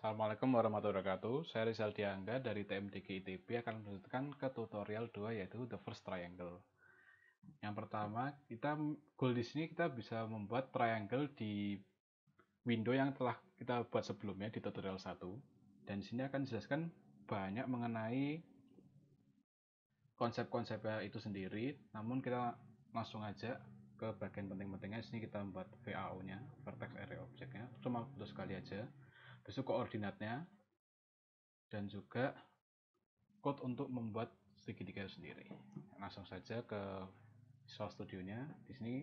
Assalamualaikum warahmatullahi wabarakatuh, saya Rizal Diangga dari TMDG ITB akan melanjutkan ke tutorial 2 yaitu The First Triangle. Yang pertama, kita goal di sini kita bisa membuat triangle di window yang telah kita buat sebelumnya di tutorial 1. Dan di sini akan dijelaskan banyak mengenai konsep-konsepnya itu sendiri, namun kita langsung aja ke bagian penting-pentingnya, Di sini kita membuat VAO-nya, Vertex Area Object-nya, cuma butuh sekali aja besok koordinatnya dan juga code untuk membuat segitiga sendiri langsung saja ke Visual Studio nya di sini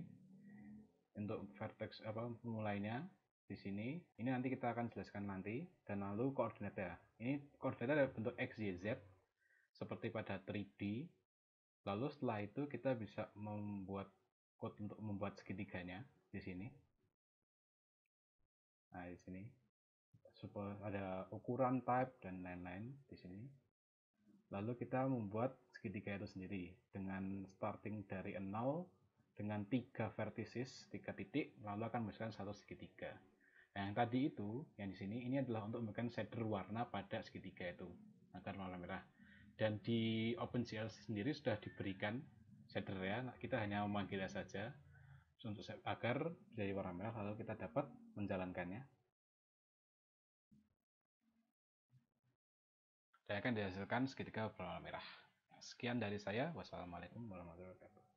untuk vertex apa mulainya di sini ini nanti kita akan jelaskan nanti dan lalu koordinatnya ini koordinatnya ada bentuk x y z seperti pada 3D lalu setelah itu kita bisa membuat code untuk membuat segitiganya di sini nah di sini supaya ada ukuran type dan lain-lain di sini lalu kita membuat segitiga itu sendiri dengan starting dari 0 dengan tiga vertices, tiga titik, lalu akan menghasilkan satu segitiga. Nah, yang tadi itu, yang di sini, ini adalah untuk memberikan shader warna pada segitiga itu, agar warna merah. Dan di OpenCL sendiri sudah diberikan shader ya, nah, kita hanya memanggilnya saja, untuk agar dari warna merah, lalu kita dapat menjalankannya. dan akan dihasilkan segitiga berwarna merah. Sekian dari saya. Wassalamualaikum warahmatullahi wabarakatuh.